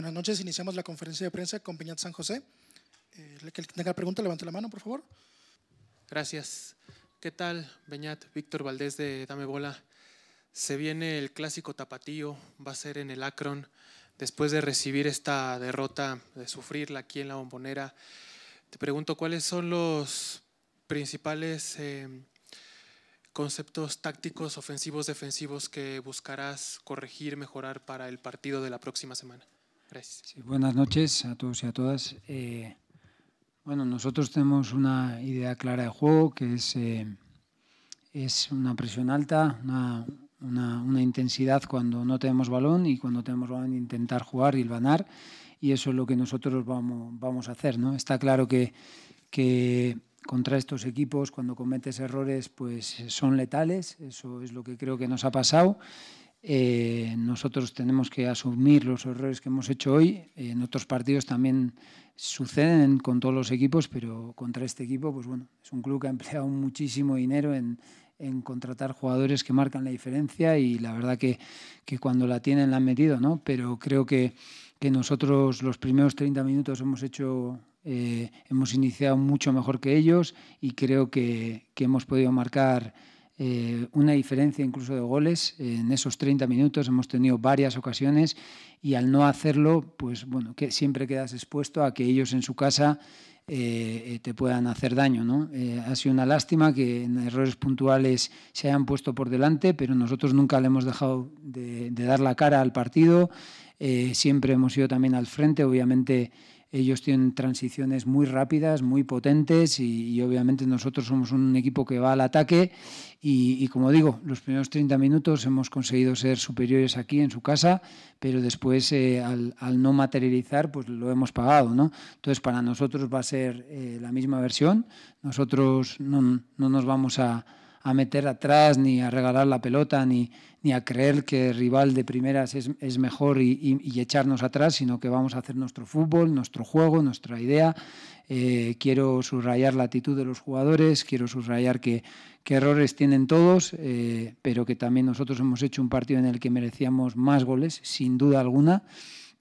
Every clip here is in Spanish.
Buenas noches, iniciamos la conferencia de prensa con Peñat San José. Eh, el que tenga pregunta, levante la mano, por favor. Gracias. ¿Qué tal, Peñat? Víctor Valdés de Dame Bola. Se viene el clásico tapatío, va a ser en el Akron. Después de recibir esta derrota, de sufrirla aquí en la bombonera, te pregunto cuáles son los principales em, conceptos tácticos, ofensivos, defensivos que buscarás corregir, mejorar para el partido de la próxima semana buenas noches a todos y a todas. Eh, bueno, nosotros tenemos una idea clara de juego que es, eh, es una presión alta, una, una, intensidad cuando no tenemos balón y cuando tenemos balón intentar jugar y ganar y eso es lo que nosotros vamos, vamos a hacer. ¿no? Está claro que, que contra estos equipos cuando cometes errores pues son letales, eso es lo que creo que nos ha pasado eh, nosotros tenemos que asumir los errores que hemos hecho hoy. en otros partidos también suceden con todos los equipos, pero contra este equipo, pues bueno, es un club que ha empleado muchísimo dinero en, contratar jugadores que marcan la diferencia y la verdad que, que cuando la tienen la han metido, ¿no? Pero creo que, que nosotros los primeros 30 minutos hemos hecho eh, hemos iniciado mucho mejor que ellos y creo que, que hemos podido marcar eh, una diferencia incluso de goles. En esos 30 minutos hemos tenido varias ocasiones y al no hacerlo, pues bueno, que siempre quedas expuesto a que ellos en su casa eh, te puedan hacer daño. ¿no? Eh, ha sido una lástima que en errores puntuales se hayan puesto por delante, pero nosotros nunca le hemos dejado de, de dar la cara al partido. siempre hemos ido también al frente, obviamente ellos tienen transiciones muy rápidas, muy potentes y, obviamente nosotros somos un equipo que va al ataque y, como digo, los primeros 30 minutos hemos conseguido ser superiores aquí en su casa, pero después eh, al, no materializar pues lo hemos pagado. ¿no? Entonces para nosotros va a ser eh, la misma versión, nosotros no nos vamos a a meter atrás, ni a regalar la pelota, ni, ni a creer que rival de primeras es, mejor y, echarnos atrás, sino que vamos a hacer nuestro fútbol, nuestro juego, nuestra idea. Eh, quiero subrayar la actitud de los jugadores, quiero subrayar que, errores tienen todos, eh, pero que también nosotros hemos hecho un partido en el que merecíamos más goles, sin duda alguna.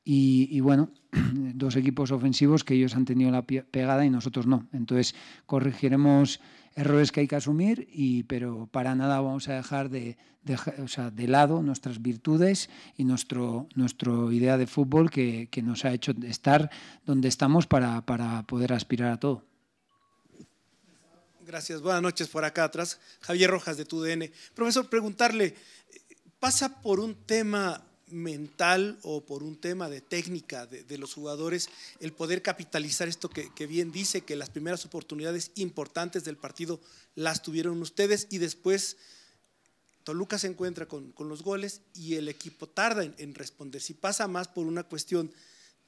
Y, y, bueno, dos equipos ofensivos que ellos han tenido la pegada y nosotros no. Entonces, corregiremos errores que hay que asumir, y, pero para nada vamos a dejar de, de lado nuestras virtudes y nuestro, nuestra idea de fútbol que, nos ha hecho estar donde estamos para, para poder aspirar a todo. Gracias, buenas noches por acá atrás. Javier Rojas de TUDN. Profesor, preguntarle, ¿pasa por un tema mental o por un tema de técnica de, los jugadores, el poder capitalizar esto que, bien dice, que las primeras oportunidades importantes del partido las tuvieron ustedes y después Toluca se encuentra con, los goles y el equipo tarda en responder. Si pasa más por una cuestión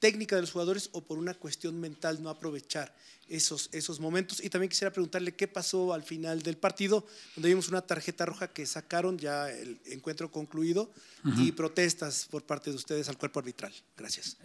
técnica de los jugadores o por una cuestión mental no aprovechar esos, esos momentos. Y también quisiera preguntarle qué pasó al final del partido, donde vimos una tarjeta roja que sacaron ya el encuentro concluido y protestas por parte de ustedes al cuerpo arbitral. Gracias.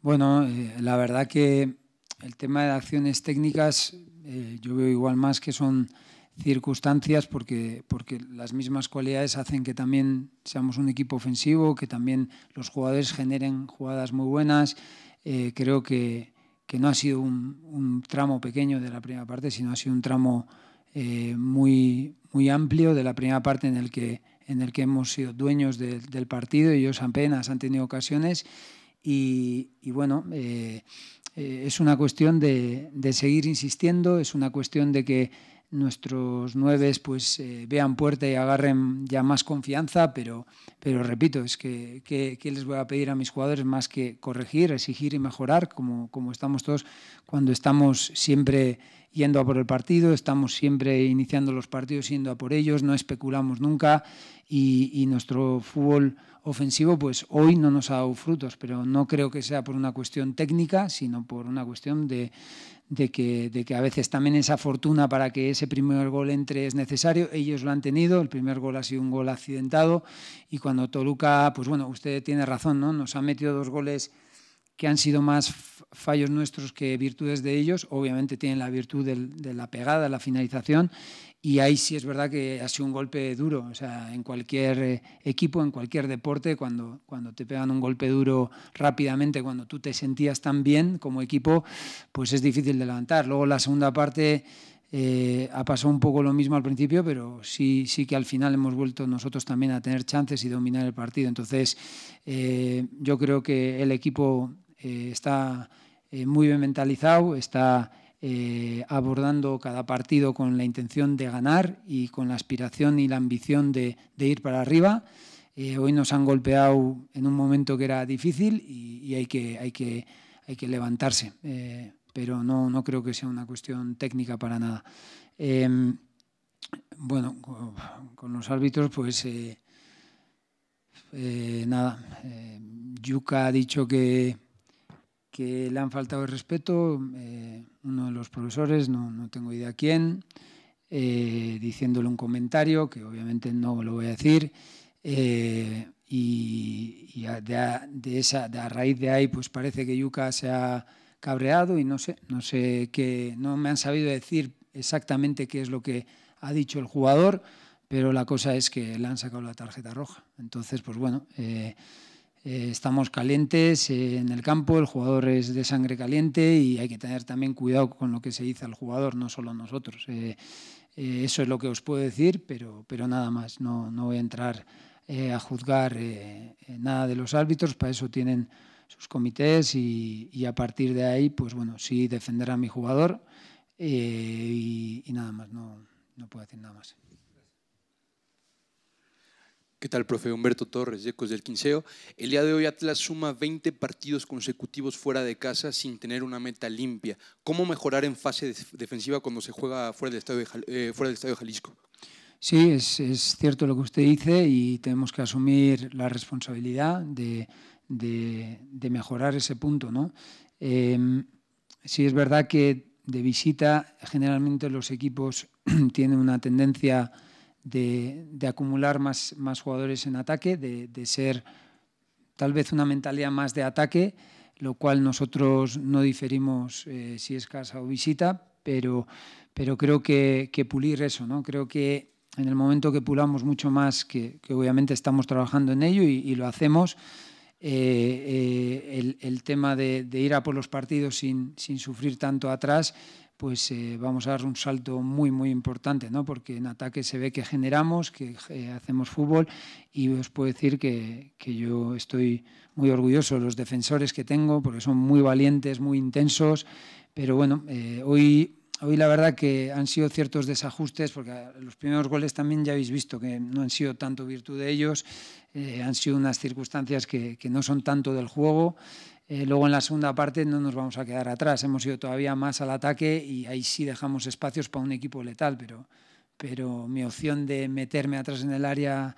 bueno, eh, la verdad que el tema de acciones técnicas eh, yo veo igual más que son circunstancias porque, porque las mismas cualidades hacen que también seamos un equipo ofensivo, que también los jugadores generen jugadas muy buenas. Eh, creo que, que, no ha sido un, tramo pequeño de la primera parte, sino ha sido un tramo eh, muy, muy amplio de la primera parte en el que, en el que hemos sido dueños del partido. y Ellos apenas han tenido ocasiones y, bueno... Eh, es una cuestión de, de seguir insistiendo, es una cuestión de que nuestros nueves pues eh, vean puerta y agarren ya más confianza, pero, pero repito, es que, que, les voy a pedir a mis jugadores más que corregir, exigir y mejorar, como, como estamos todos cuando estamos siempre yendo a por el partido, estamos siempre iniciando los partidos yendo a por ellos, no especulamos nunca y, y nuestro fútbol ofensivo pues hoy no nos ha dado frutos, pero no creo que sea por una cuestión técnica, sino por una cuestión de, de que, a veces también esa fortuna para que ese primer gol entre es necesario. Ellos lo han tenido, el primer gol ha sido un gol accidentado y cuando Toluca, pues bueno, usted tiene razón, ¿no? Nos ha metido dos goles que han sido más fallos nuestros que virtudes de ellos. Obviamente tienen la virtud de la pegada, la finalización y ahí sí es verdad que ha sido un golpe duro. O sea, en cualquier eh, equipo, en cualquier deporte, cuando, cuando te pegan un golpe duro rápidamente, cuando tú te sentías tan bien como equipo, pues es difícil de levantar. Luego la segunda parte eh, ha pasado un poco lo mismo al principio, pero sí, sí que al final hemos vuelto nosotros también a tener chances y dominar el partido. Entonces, eh, yo creo que el equipo está muy bien mentalizado, está eh, abordando cada partido con la intención de ganar y con la aspiración y la ambición de, ir para arriba. Eh, hoy nos han golpeado en un momento que era difícil y, hay, que, levantarse, eh, pero no, creo que sea una cuestión técnica para nada. Em, bueno, con, los árbitros, pues nada, Yuka ha dicho que que le han faltado el respeto, eh, uno de los profesores, no, no tengo idea quién, eh, diciéndole un comentario, que obviamente no lo voy a decir, eh, y, a, de, esa, raíz de ahí, pues parece que Yuka se ha cabreado y no sé, no sé qué, no me han sabido decir exactamente qué es lo que ha dicho el jugador, pero la cosa es que le han sacado la tarjeta roja. Entonces, pues bueno, eh, estamos calientes en el campo, el jugador es de sangre caliente y hay que tener también cuidado con lo que se dice al jugador, no solo nosotros. Eh, eh, eso es lo que os puedo decir, pero, pero nada más. No, no voy a entrar a juzgar nada de los árbitros, para eso tienen sus comités y, y, a partir de ahí, pues bueno, sí defender a mi jugador y, y, nada más, no, no puedo decir nada más. ¿Qué tal, profe Humberto Torres, de Ecos del Quinceo? El día de hoy Atlas suma 20 partidos consecutivos fuera de casa sin tener una meta limpia. ¿Cómo mejorar en fase defensiva cuando se juega fuera del Estadio de, eh, Jalisco? Sí, es, cierto lo que usted dice y tenemos que asumir la responsabilidad de, mejorar ese punto. ¿no? Em, sí, es verdad que de visita generalmente los equipos tienen una tendencia de, acumular más, jugadores en ataque, de, ser tal vez una mentalidad más de ataque, lo cual nosotros no diferimos eh, si es casa o visita, pero, pero creo que, pulir eso, ¿no? Creo que en el momento que pulamos mucho más, que, obviamente estamos trabajando en ello y, lo hacemos, eh, eh, el, tema de, ir a por los partidos sin, sin, sufrir tanto atrás pues eh, vamos a dar un salto muy, muy importante, ¿no? porque en ataque se ve que generamos, que eh, hacemos fútbol y os puedo decir que, yo estoy muy orgulloso de los defensores que tengo, porque son muy valientes, muy intensos, pero bueno, eh, hoy... Hoy la verdad que han sido ciertos desajustes, porque los primeros goles también ya habéis visto que no han sido tanto virtud de ellos, han sido unas circunstancias que, que no son tanto del juego, eh, luego en la segunda parte no nos vamos a quedar atrás, hemos ido todavía más al ataque y ahí sí dejamos espacios para un equipo letal, pero, pero mi opción de meterme atrás en el área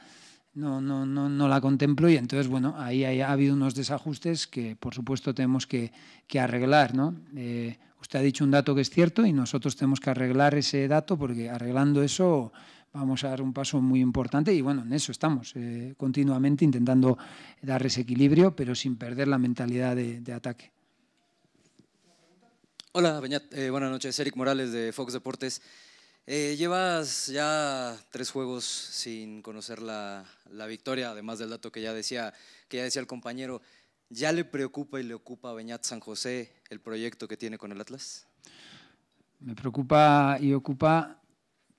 no, no, no, la contemplo y entonces, bueno, ahí, ha habido unos desajustes que por supuesto tenemos que, arreglar, ¿no? Eh, usted ha dicho un dato que es cierto y nosotros tenemos que arreglar ese dato porque arreglando eso vamos a dar un paso muy importante y bueno, en eso estamos, eh, continuamente intentando dar ese equilibrio, pero sin perder la mentalidad de, ataque. Hola, Beñat. Eh, buenas noches. Eric Morales de Fox Deportes. Eh, llevas ya tres juegos sin conocer la, victoria, además del dato que ya decía, que ya decía el compañero. ¿Ya le preocupa y le ocupa a Beñat San José el proyecto que tiene con el Atlas? Me preocupa y ocupa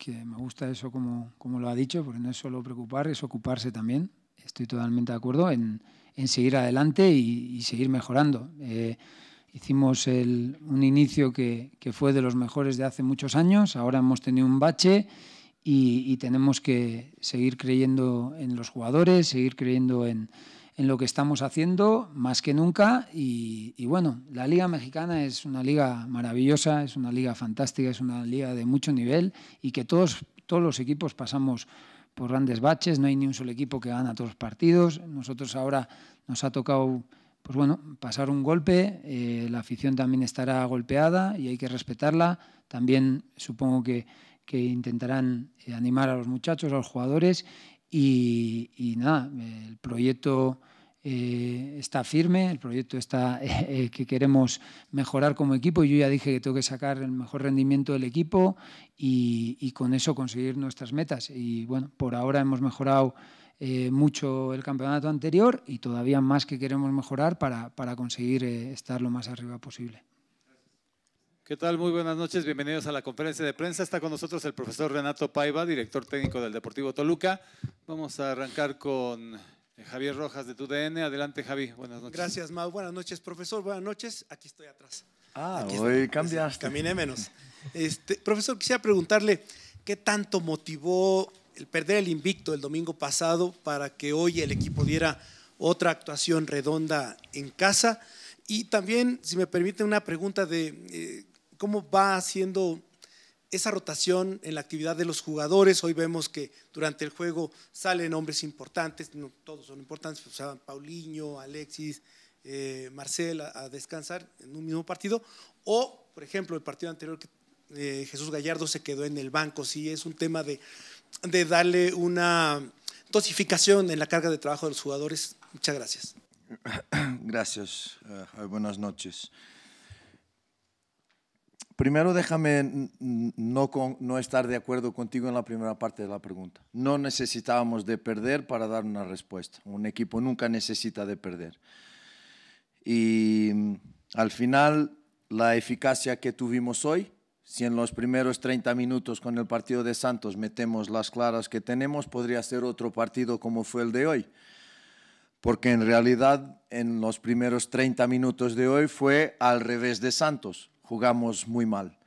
que me gusta eso como, como lo ha dicho, porque no es solo preocupar, es ocuparse también. Estoy totalmente de acuerdo en, en seguir adelante y, seguir mejorando. Eh, hicimos el, un inicio que, que, fue de los mejores de hace muchos años, ahora hemos tenido un bache y, y tenemos que seguir creyendo en los jugadores, seguir creyendo en, en lo que estamos haciendo más que nunca y, bueno, la Liga Mexicana es una liga maravillosa, es una liga fantástica, es una liga de mucho nivel y que todos, todos los equipos pasamos por grandes baches, no hay ni un solo equipo que gana todos los partidos, nosotros ahora nos ha tocado pues bueno, pasar un golpe, eh, la afición también estará golpeada y hay que respetarla. También supongo que, que intentarán eh, animar a los muchachos, a los jugadores y, nada, el proyecto eh, está firme, el proyecto está eh, que queremos mejorar como equipo. Yo ya dije que tengo que sacar el mejor rendimiento del equipo y, con eso conseguir nuestras metas. Y bueno, por ahora hemos mejorado. Eh, mucho el campeonato anterior y todavía más que queremos mejorar para, conseguir estar lo más arriba posible. ¿Qué tal? Muy buenas noches, bienvenidos a la conferencia de prensa. Está con nosotros el profesor Renato Paiva, director técnico del Deportivo Toluca. Vamos a arrancar con eh, Javier Rojas de TUDN. Adelante, Javi. Buenas noches. Gracias, Mau. Buenas noches, profesor. Buenas noches. Aquí estoy atrás. Ah, hoy cambiaste. Caminé menos. Este, profesor, quisiera preguntarle, ¿qué tanto motivó el perder el invicto el domingo pasado para que hoy el equipo diera otra actuación redonda en casa? Y también, si me permite, una pregunta de eh, cómo va haciendo esa rotación en la actividad de los jugadores. Hoy vemos que durante el juego salen hombres importantes, no todos son importantes, pues, o Paulinho, Alexis, eh, Marcel a, descansar en un mismo partido. O, por ejemplo, el partido anterior que eh, Jesús Gallardo se quedó en el banco. Sí, es un tema de, darle una dosificación en la carga de trabajo de los jugadores. Muchas gracias. Gracias. Ah, buenas noches. Primero déjame no, no, estar de acuerdo contigo en la primera parte de la pregunta. No necesitábamos de perder para dar una respuesta. Un equipo nunca necesita de perder. Y mm, al final, la eficacia que tuvimos hoy, si en los primeros 30 minutos con el partido de Santos metemos las claras que tenemos, podría ser otro partido como fue el de hoy. Porque en realidad en los primeros 30 minutos de hoy fue al revés de Santos jugamos muy mal.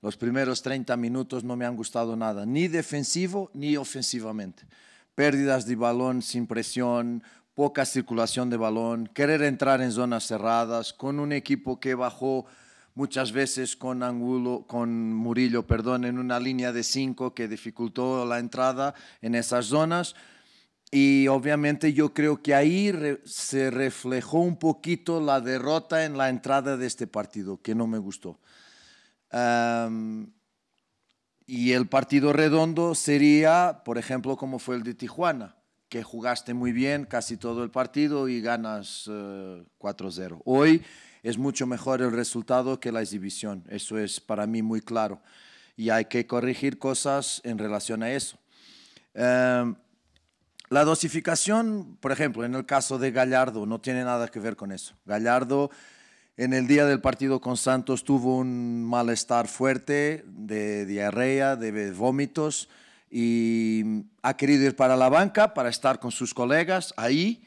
Los primeros 30 minutos no me han gustado nada, ni defensivo ni ofensivamente. Pérdidas de balón sin presión, poca circulación de balón, querer entrar en zonas cerradas, con un equipo que bajó muchas veces con Angulo, con Murillo, perdón, en una línea de cinco que dificultó la entrada en esas zonas. Y obviamente yo creo que ahí se reflejó un poquito la derrota en la entrada de este partido, que no me gustó. y el partido redondo sería, por ejemplo, como fue el de Tijuana, que jugaste muy bien casi todo el partido y ganas 4-0. Eh, Hoy es mucho mejor el resultado que la exhibición, eso es para mí muy claro. Y hay que corregir cosas en relación a eso. La dosificación, por ejemplo, en el caso de Gallardo, no tiene nada que ver con eso. Gallardo en el día del partido con Santos tuvo un malestar fuerte de diarrea, de vómitos y ha querido ir para la banca para estar con sus colegas ahí,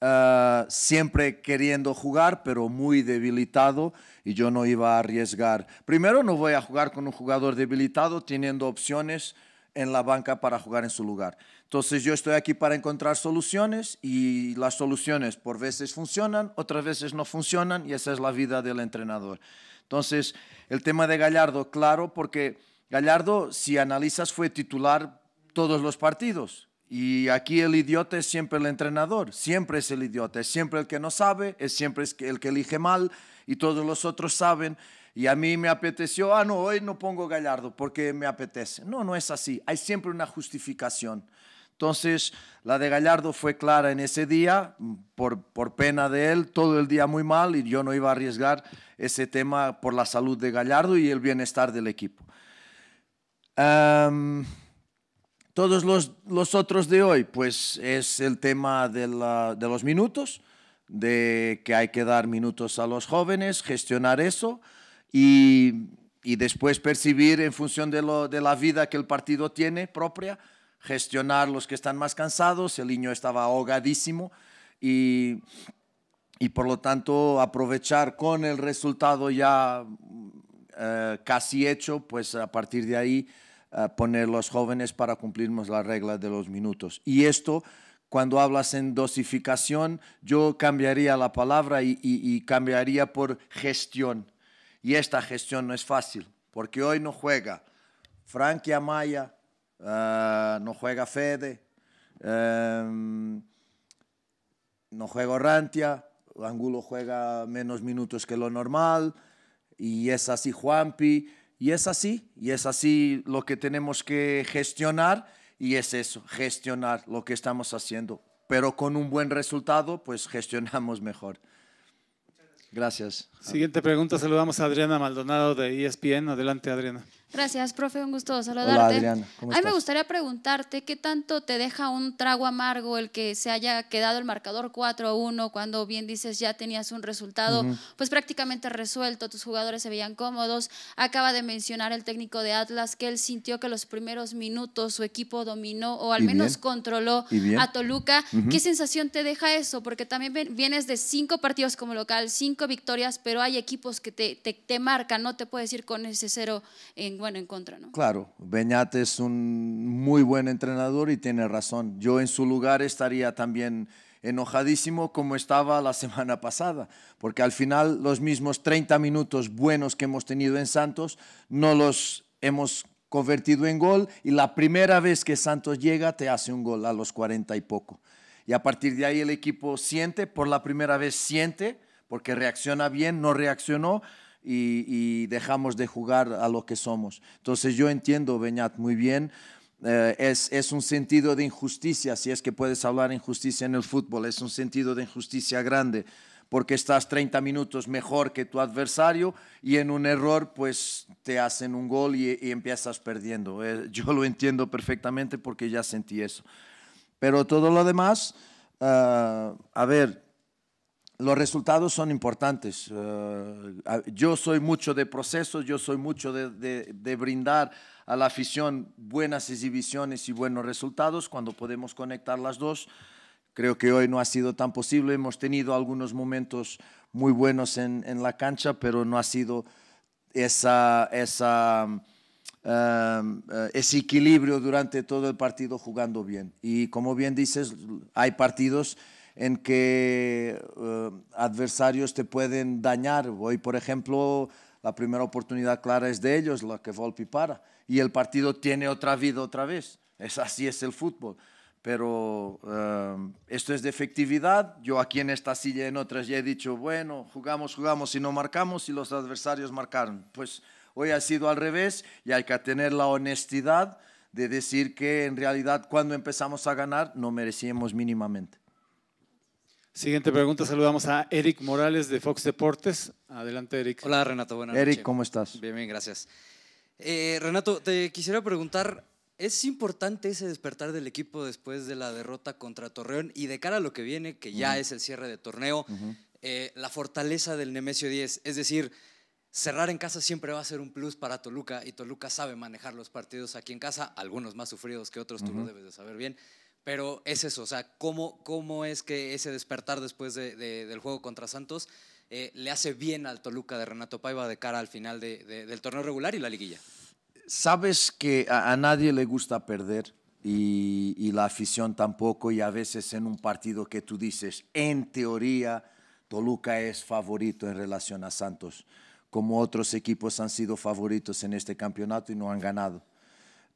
ah, siempre queriendo jugar, pero muy debilitado y yo no iba a arriesgar. Primero, no voy a jugar con un jugador debilitado teniendo opciones en la banca para jugar en su lugar. Entonces yo estoy aquí para encontrar soluciones y las soluciones por veces funcionan, otras veces no funcionan y esa es la vida del entrenador. Entonces el tema de Gallardo, claro, porque Gallardo, si analizas, fue titular todos los partidos. Y aquí el idiota es siempre el entrenador, siempre es el idiota, es siempre el que no sabe, es siempre el que elige mal y todos los otros saben. Y a mí me apeteció, ah, no, hoy no pongo Gallardo porque me apetece. No, no es así, hay siempre una justificación. Entonces, la de Gallardo fue clara en ese día, por, pena de él, todo el día muy mal y yo no iba a arriesgar ese tema por la salud de Gallardo y el bienestar del equipo. todos los, otros de hoy, pues es el tema de, los minutos, de que hay que dar minutos a los jóvenes, gestionar eso y después percibir en función de, la vida que el partido tiene propia, gestionar los que están más cansados, el niño estaba ahogadísimo y, por lo tanto aprovechar con el resultado ya eh, casi hecho, pues a partir de ahí eh, poner los jóvenes para cumplirnos la regla de los minutos. Y esto cuando hablas en dosificación, yo cambiaría la palabra y, y, cambiaría por gestión. Y esta gestión no es fácil, porque hoy no juega Frankie Amaya, Ah, no juega Fede. Em, no juega Rantia. Angulo juega menos minutos que lo normal. Y es así Juanpi. Y es así. Y es así lo que tenemos que gestionar. Y es eso, gestionar lo que estamos haciendo. Pero con un buen resultado, pues gestionamos mejor. Gracias. Siguiente pregunta, saludamos a Adriana Maldonado de ESPN. Adelante, Adriana. Gracias, profe, un gusto saludarte. Hola, A mí me gustaría preguntarte qué tanto te deja un trago amargo el que se haya quedado el marcador 4 a 1 cuando bien dices ya tenías un resultado pues prácticamente resuelto, tus jugadores se veían cómodos. Acaba de mencionar el técnico de Atlas que él sintió que los primeros minutos su equipo dominó o al menos controló a Toluca. ¿Qué sensación te deja eso? Porque también vienes de cinco partidos como local, cinco victorias, pero hay equipos que te, te, te marcan, no te puedes ir con ese cero en bueno en contra, ¿no? Claro, Beñat es un muy buen entrenador y tiene razón. Yo en su lugar estaría también enojadísimo como estaba la semana pasada, porque al final los mismos 30 minutos buenos que hemos tenido en Santos no los hemos convertido en gol y la primera vez que Santos llega te hace un gol a los 40 y poco. Y a partir de ahí el equipo siente, por la primera vez siente, porque reacciona bien, no reaccionó, y, dejamos de jugar a lo que somos. Entonces yo entiendo, Beñat, muy bien. Eh, es, es, un sentido de injusticia, si es que puedes hablar injusticia en el fútbol, es un sentido de injusticia grande, porque estás 30 minutos mejor que tu adversario y en un error pues te hacen un gol y, empiezas perdiendo. Eh, yo lo entiendo perfectamente porque ya sentí eso. Pero todo lo demás, eh, a ver, los resultados son importantes. Eh, yo soy mucho de procesos, yo soy mucho de, brindar a la afición buenas exhibiciones y buenos resultados cuando podemos conectar las dos. Creo que hoy no ha sido tan posible. Hemos tenido algunos momentos muy buenos en, la cancha, pero no ha sido esa, em, eh, ese equilibrio durante todo el partido jugando bien. Y como bien dices, hay partidos en que eh, adversarios te pueden dañar. Hoy, por ejemplo, la primera oportunidad clara es de ellos, la que Volpi para. Y el partido tiene otra vida otra vez. Es, así es el fútbol. Pero eh, esto es de efectividad. Yo aquí en esta silla, en otras, ya he dicho, bueno, jugamos, jugamos y no marcamos y los adversarios marcaron. Pues hoy ha sido al revés y hay que tener la honestidad de decir que en realidad cuando empezamos a ganar no merecíamos mínimamente. Siguiente pregunta, saludamos a Eric Morales de Fox Deportes. Adelante, Eric. Hola, Renato, buenas Eric, ¿cómo estás? Bien, bien, gracias. Eh, Renato, te quisiera preguntar, ¿es importante ese despertar del equipo después de la derrota contra Torreón y de cara a lo que viene, que ya es el cierre de torneo, eh, la fortaleza del Nemesio 10? Es decir, cerrar en casa siempre va a ser un plus para Toluca y Toluca sabe manejar los partidos aquí en casa, algunos más sufridos que otros, tú lo debes de saber bien. Pero es eso, o sea, ¿cómo, cómo es que ese despertar después de, del juego contra Santos eh, le hace bien al Toluca de Renato Paiva de cara al final del torneo regular y la liguilla? Sabes que a, nadie le gusta perder y, la afición tampoco y a veces en un partido que tú dices, en teoría, Toluca es favorito en relación a Santos, como otros equipos han sido favoritos en este campeonato y no han ganado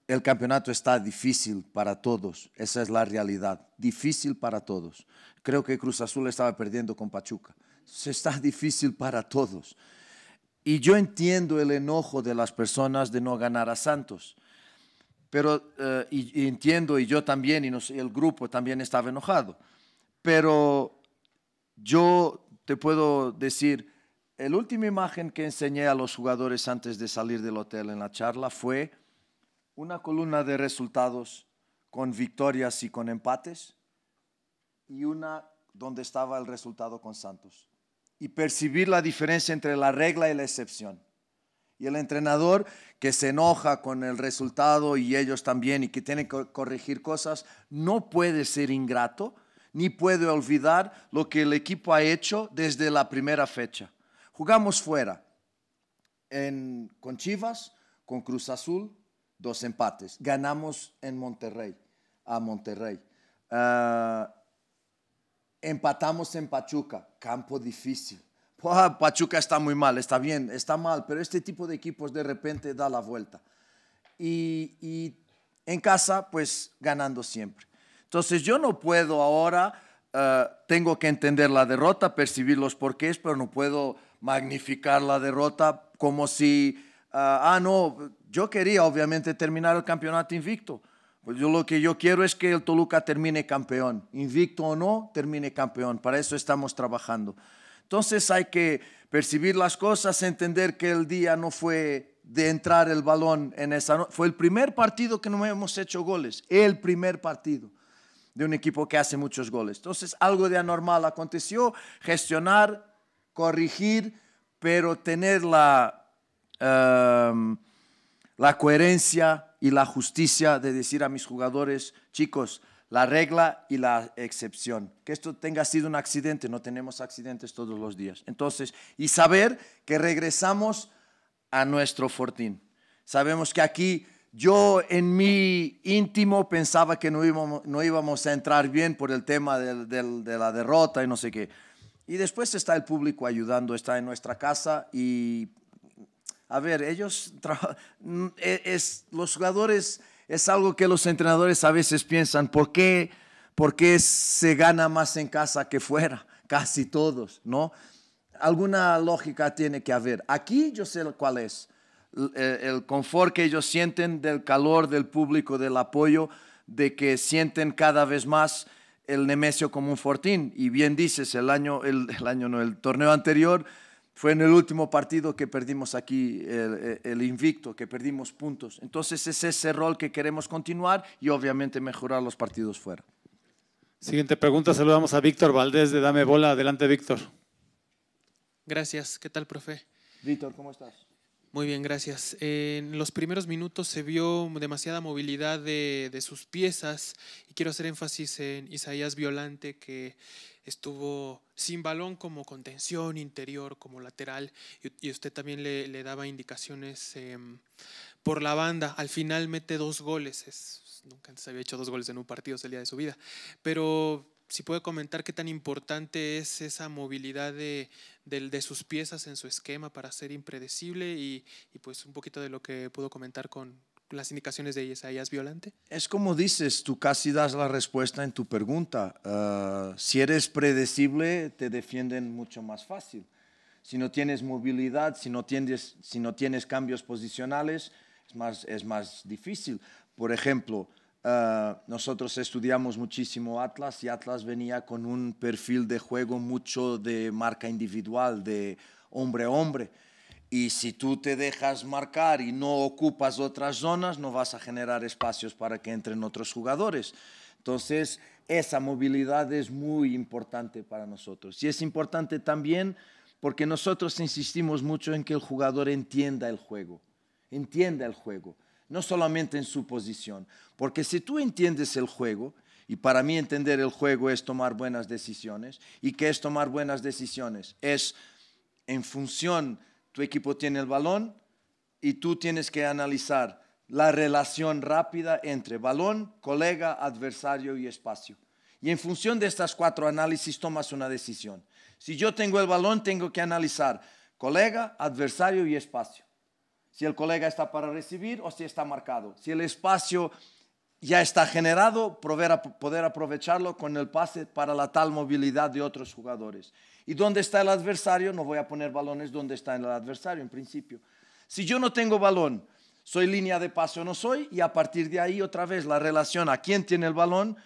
el campeonato está difícil para todos, esa es la realidad, difícil para todos. Creo que Cruz Azul estaba perdiendo con Pachuca, se está difícil para todos. Y yo entiendo el enojo de las personas de no ganar a Santos, pero eh, entiendo, y yo también, y, el grupo también estaba enojado, pero yo te puedo decir, la última imagen que enseñé a los jugadores antes de salir del hotel en la charla fue una columna de resultados con victorias y con empates y una donde estaba el resultado con Santos. Y percibir la diferencia entre la regla y la excepción. Y el entrenador que se enoja con el resultado y ellos también y que tiene que corregir cosas, no puede ser ingrato ni puede olvidar lo que el equipo ha hecho desde la primera fecha. Jugamos fuera en, con Chivas, con Cruz Azul, dos empates. Ganamos en Monterrey, a Monterrey. Ah, empatamos en Pachuca, campo difícil. Pachuca está muy mal, está bien, está mal, pero este tipo de equipos de repente da la vuelta. Y, en casa, pues ganando siempre. Entonces yo no puedo ahora, ah, tengo que entender la derrota, percibir los porqués, pero no puedo magnificar la derrota como si Ah, ah, no, yo quería obviamente terminar el campeonato invicto. Pues yo lo que yo quiero es que el Toluca termine campeón, invicto o no, termine campeón. Para eso estamos trabajando. Entonces hay que percibir las cosas, entender que el día no fue de entrar el balón en esa. fue el primer partido que no hemos hecho goles, el primer partido de un equipo que hace muchos goles. Entonces algo de anormal aconteció, gestionar, corregir, pero tener la la coherencia y la justicia de decir a mis jugadores, chicos, la regla y la excepción. Que esto tenga sido un accidente, no tenemos accidentes todos los días. Entonces, y saber que regresamos a nuestro fortín. Sabemos que aquí yo en mi íntimo pensaba que no íbamos, a entrar bien por el tema de la derrota y no sé qué. Y después está el público ayudando, está en nuestra casa y a ver, ellos, mm, e, es, los jugadores, es algo que los entrenadores a veces piensan, ¿por qué, ¿por se gana más en casa que fuera? Casi todos, ¿no? Alguna lógica tiene que haber. Aquí yo sé cuál es eh, el confort que ellos sienten del calor del público, del apoyo, de que sienten cada vez más el Nemesio como un fortín. Y bien dices, el año, el año no, el torneo anterior fue en el último partido que perdimos aquí el, invicto, que perdimos puntos. Entonces es ese rol que queremos continuar y obviamente mejorar los partidos fuera. Siguiente pregunta, saludamos a Víctor Valdés de Dame Bola. Adelante, Víctor. Gracias. ¿Qué tal, profe? Víctor, ¿cómo estás? Muy bien, gracias. En los primeros minutos se vio demasiada movilidad de, sus piezas y quiero hacer énfasis en Isaías Violante que estuvo sin balón como contención interior, como lateral, y, usted también le, daba indicaciones em, por la banda. Al final mete dos goles, nunca antes había hecho dos goles en un partido, es el día de su vida, pero si puede comentar qué tan importante es esa movilidad de, sus piezas en su esquema para ser impredecible y, pues un poquito de lo que pudo comentar con las indicaciones de ellas Violante. Es como dices, tú casi das la respuesta en tu pregunta. Ah, si eres predecible, te defienden mucho más fácil. Si no tienes movilidad, si no tienes, si no tienes cambios posicionales, más, es más difícil. Por ejemplo, Ah, nosotros estudiamos muchísimo Atlas y Atlas venía con un perfil de juego mucho de marca individual, de hombre a hombre. Y si tú te dejas marcar y no ocupas otras zonas, no vas a generar espacios para que entren otros jugadores. Entonces, esa movilidad es muy importante para nosotros. Y es importante también porque nosotros insistimos mucho en que el jugador entienda el juego, entienda el juego, no solamente en su posición. Porque si tú entiendes el juego, y para mí entender el juego es tomar buenas decisiones, ¿y qué es tomar buenas decisiones? Es en función, tu equipo tiene el balón y tú tienes que analizar la relación rápida entre balón, colega, adversario y espacio. Y en función de estas cuatro análisis tomas una decisión. Si yo tengo el balón, tengo que analizar colega, adversario y espacio. Si el colega está para recibir o si está marcado. Si el espacio ya está generado, poder aprovecharlo con el pase para la tal movilidad de otros jugadores. ¿Y dónde está el adversario? No voy a poner balones donde está el adversario, en principio. Si yo no tengo balón, soy línea de pase o no soy, y a partir de ahí otra vez la relación a quién tiene el balón,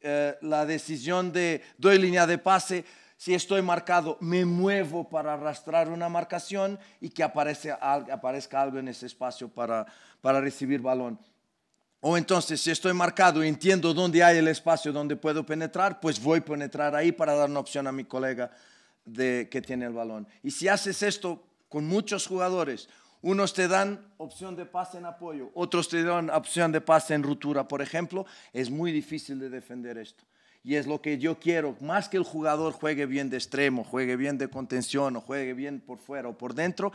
eh, la decisión de doy línea de pase, si estoy marcado, me muevo para arrastrar una marcación y que aparezca algo en ese espacio para recibir balón. O entonces, si estoy marcado y entiendo dónde hay el espacio donde puedo penetrar, pues voy a penetrar ahí para dar una opción a mi colega de, que tiene el balón. Y si haces esto con muchos jugadores, unos te dan opción de pase en apoyo, otros te dan opción de pase en ruptura, por ejemplo, es muy difícil de defender esto. Y es lo que yo quiero, más que el jugador juegue bien de extremo, juegue bien de contención o juegue bien por fuera o por dentro,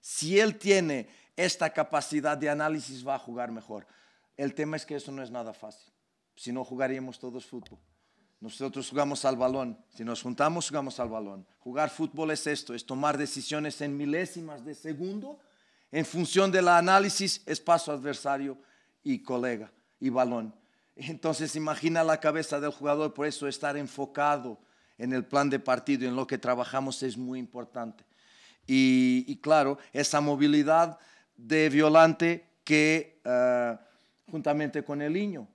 si él tiene esta capacidad de análisis va a jugar mejor. El tema es que eso no es nada fácil, si no jugaríamos todos fútbol. Nosotros jugamos al balón, si nos juntamos jugamos al balón. Jugar fútbol es esto, es tomar decisiones en milésimas de segundo en función del análisis, espacio adversario y colega y balón. Entonces imagina la cabeza del jugador, por eso estar enfocado en el plan de partido, en lo que trabajamos es muy importante. Y, claro, esa movilidad de Violante que... Eh, juntamente con el niño.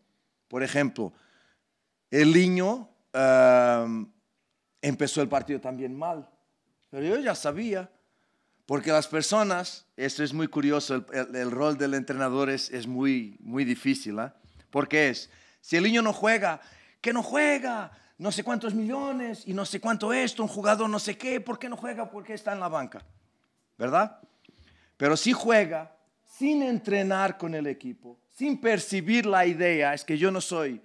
Por ejemplo, el niño empezó el partido también mal, pero yo ya sabía, porque las personas, esto es muy curioso, el, rol del entrenador es, muy, muy difícil, ¿ah? porque es, si el niño no juega, que no juega, no sé cuántos millones y no sé cuánto esto, un jugador no sé qué, ¿por qué no juega? Porque está en la banca, ¿verdad? Pero si juega, sin entrenar con el equipo, sin percibir la idea, es que yo no soy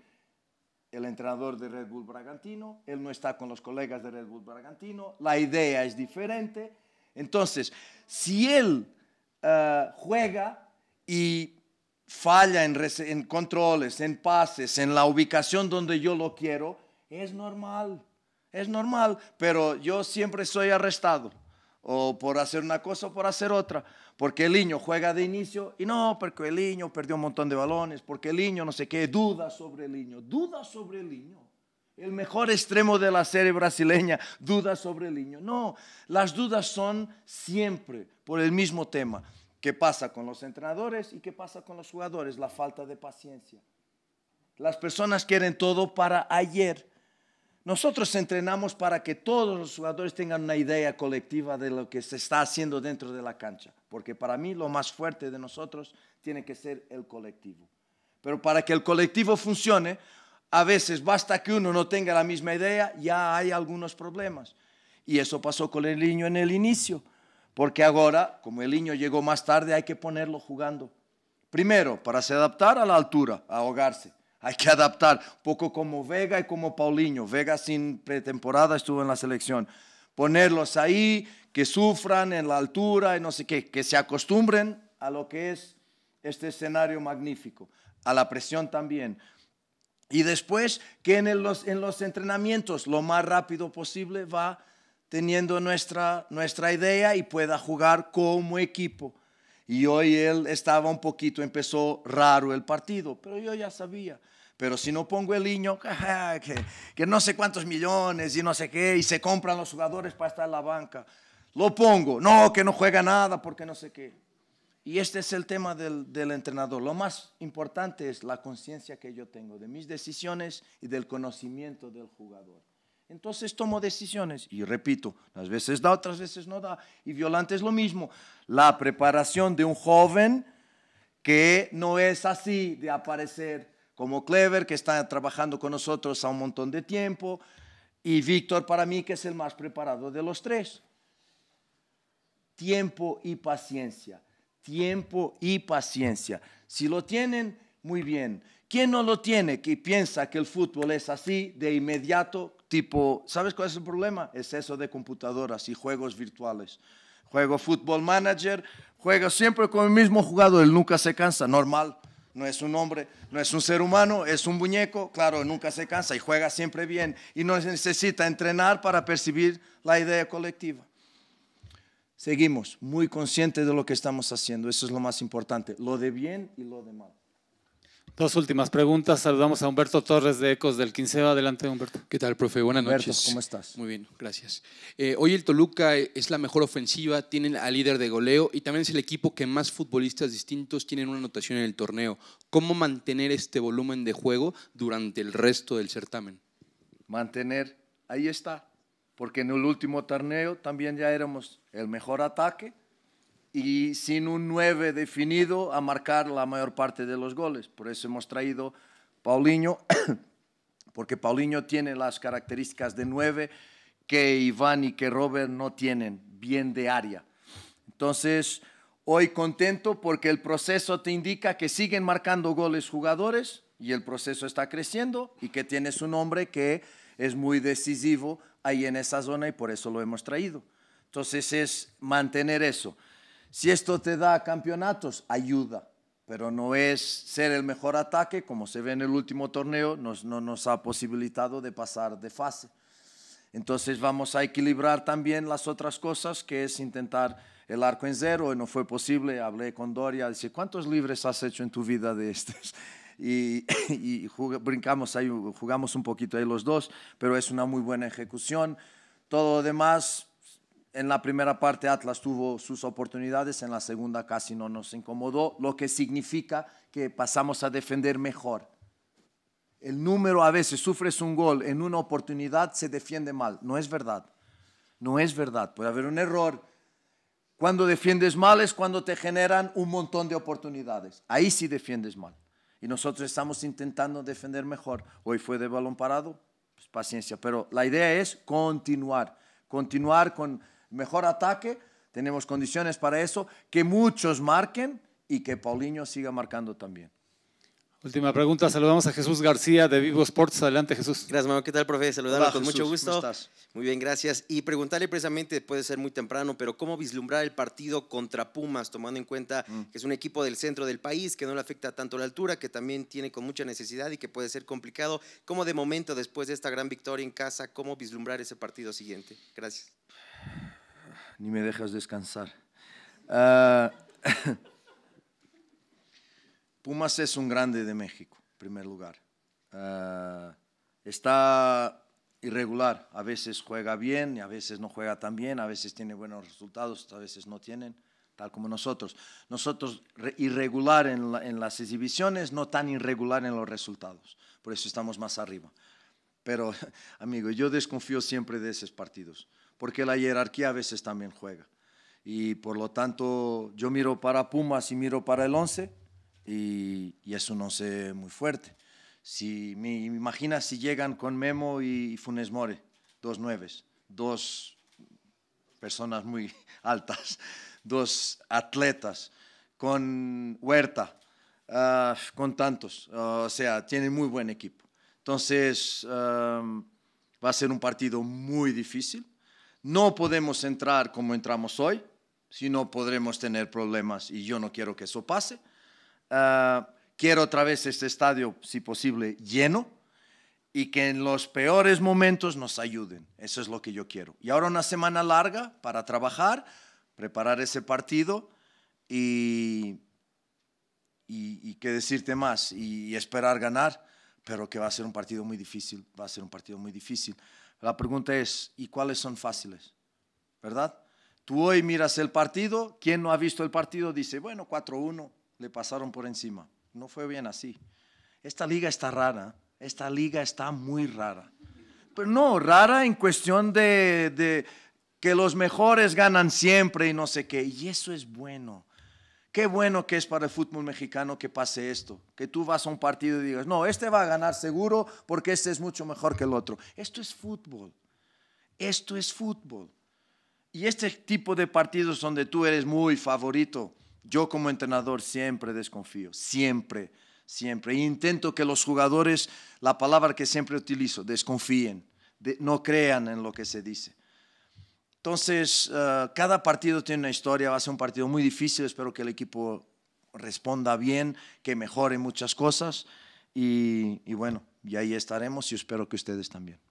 el entrenador de Red Bull Bragantino, él no está con los colegas de Red Bull Bragantino, la idea es diferente. Entonces, si él eh, juega y falla en, en, controles, en pases, en la ubicación donde yo lo quiero, es normal, es normal, pero yo siempre soy arrestado o por hacer una cosa o por hacer otra, porque el niño juega de inicio y no, porque el niño perdió un montón de balones, porque el niño no sé qué, duda sobre el niño, duda sobre el niño. El mejor extremo de la serie brasileña, duda sobre el niño. No, las dudas son siempre por el mismo tema. ¿Qué pasa con los entrenadores y qué pasa con los jugadores? La falta de paciencia. Las personas quieren todo para ayer nosotros entrenamos para que todos los jugadores tengan una idea colectiva de lo que se está haciendo dentro de la cancha, porque para mí lo más fuerte de nosotros tiene que ser el colectivo. Pero para que el colectivo funcione, a veces basta que uno no tenga la misma idea, ya hay algunos problemas. Y eso pasó con el niño en el inicio, porque ahora, como el niño llegó más tarde, hay que ponerlo jugando. Primero, para se adaptar a la altura, a ahogarse. Hay que adaptar, un poco como Vega y como Paulinho. Vega sin pretemporada estuvo en la selección. Ponerlos ahí, que sufran en la altura y no sé qué, que se acostumbren a lo que es este escenario magnífico, a la presión también. Y después que en, los, en los entrenamientos lo más rápido posible va teniendo nuestra, nuestra idea y pueda jugar como equipo. Y hoy él estaba un poquito, empezó raro el partido, pero yo ya sabía. Pero si no pongo el niño, que, no sé cuántos millones y no sé qué, y se compran los jugadores para estar en la banca. Lo pongo, no, que no juega nada porque no sé qué. Y este es el tema del, del entrenador. Lo más importante es la conciencia que yo tengo de mis decisiones y del conocimiento del jugador. Entonces tomo decisiones y repito, las veces da, otras veces no da. Y Violante es lo mismo. La preparación de un joven que no es así de aparecer como Clever, que está trabajando con nosotros a un montón de tiempo, y Víctor para mí, que es el más preparado de los tres. Tiempo y paciencia, tiempo y paciencia. Si lo tienen, muy bien. ¿Quién no lo tiene que piensa que el fútbol es así de inmediato? Tipo, ¿sabes cuál es el problema? Es eso de computadoras y juegos virtuales. Juego Fútbol Manager, juego siempre con el mismo jugador, él nunca se cansa, normal no es un hombre, no es un ser humano, es un muñeco, claro, nunca se cansa y juega siempre bien y no necesita entrenar para percibir la idea colectiva. Seguimos, muy conscientes de lo que estamos haciendo, eso es lo más importante, lo de bien y lo de mal. Dos últimas preguntas. Saludamos a Humberto Torres de Ecos del Quinceo. Adelante, Humberto. ¿Qué tal, profe? Buenas Humberto, ¿Cómo estás? Muy bien, gracias. Eh, hoy el Toluca es la mejor ofensiva, tienen al líder de goleo y también es el equipo que más futbolistas distintos tienen una anotación en el torneo. ¿Cómo mantener este volumen de juego durante el resto del certamen? Mantener, ahí está, porque en el último torneo también ya éramos el mejor ataque y sin un 9 definido a marcar la mayor parte de los goles. Por eso hemos traído Paulinho, porque Paulinho tiene las características de 9 que Iván y que Robert no tienen, bien de área. Entonces, hoy contento porque el proceso te indica que siguen marcando goles jugadores y el proceso está creciendo y que tienes un hombre que es muy decisivo ahí en esa zona y por eso lo hemos traído. Entonces es mantener eso. Si esto te da campeonatos, ayuda, pero no es ser el mejor ataque, como se ve en el último torneo, no nos ha posibilitado de pasar de fase. Entonces vamos a equilibrar también las otras cosas, que es intentar el arco en cero, y no fue posible, hablé con Doria, dice, ¿cuántos libres has hecho en tu vida de estos? y, brincamos ahí, jugamos un poquito ahí los dos, pero es una muy buena ejecución. Todo lo demás en la primera parte Atlas tuvo sus oportunidades, en la segunda casi no nos incomodó, lo que significa que pasamos a defender mejor. El número a veces, sufres un gol en una oportunidad, se defiende mal. No es verdad. No es verdad. Puede haber un error. Cuando defiendes mal es cuando te generan un montón de oportunidades. Ahí sí defiendes mal. Y nosotros estamos intentando defender mejor. Hoy fue de balón parado, pues paciencia. Pero la idea es continuar. Continuar con mejor ataque, tenemos condiciones para eso, que muchos marquen y que Paulinho siga marcando también. Última pregunta, saludamos a Jesús García de Vivo Sports. Adelante, Jesús. Gracias, ¿Qué tal, profe? Saludamos con mucho gusto. Muy bien, gracias. Y preguntarle precisamente, puede ser muy temprano, pero ¿cómo vislumbrar el partido contra Pumas, tomando en cuenta mm. que es un equipo del centro del país, que no le afecta tanto la altura, que también tiene con mucha necesidad y que puede ser complicado? ¿Cómo de momento, después de esta gran victoria en casa, cómo vislumbrar ese partido siguiente? Gracias ni me dejas descansar. Ah, Pumas es un grande de México, en primer lugar. Ah, está irregular, a veces juega bien, y a veces no juega tan bien, a veces tiene buenos resultados, a veces no tienen, tal como nosotros. Nosotros irregular en las exhibiciones, no tan irregular en los resultados, por eso estamos más arriba. Pero, amigo, yo desconfío siempre de esos partidos porque la jerarquía a veces también juega. Y por lo tanto, yo miro para Pumas y miro para el 11 y, y, es un 11 muy fuerte. Si me imagina si llegan con Memo y Funes More, dos nueves, dos personas muy altas, dos atletas, con Huerta, ah, con tantos, o sea, tienen muy buen equipo. Entonces, ah, va a ser un partido muy difícil, no podemos entrar como entramos hoy, si no podremos tener problemas y yo no quiero que eso pase. Ah, quiero otra vez este estadio, si posible, lleno y que en los peores momentos nos ayuden. Eso es lo que yo quiero. Y ahora una semana larga para trabajar, preparar ese partido y, y, qué decirte más, y esperar ganar, pero que va a ser un partido muy difícil, va a ser un partido muy difícil. La pregunta es, ¿y cuáles son fáciles? ¿Verdad? Tú hoy miras el partido, ¿quién no ha visto el partido dice, bueno, 4-1, le pasaron por encima. No fue bien así. Esta liga está rara, esta liga está muy rara. Pero no, rara en cuestión de, de que los mejores ganan siempre y no sé qué. Y eso es bueno. Qué bueno que es para el fútbol mexicano que pase esto, que tú vas a un partido y digas, no, este va a ganar seguro porque este es mucho mejor que el otro. Esto es fútbol, esto es fútbol. Y este tipo de partidos donde tú eres muy favorito, yo como entrenador siempre desconfío, siempre, siempre. intento que los jugadores, la palabra que siempre utilizo, desconfíen, no crean en lo que se dice. Entonces, eh, cada partido tiene una historia, va a ser un partido muy difícil, espero que el equipo responda bien, que mejore muchas cosas y, y bueno, y ahí estaremos y espero que ustedes también.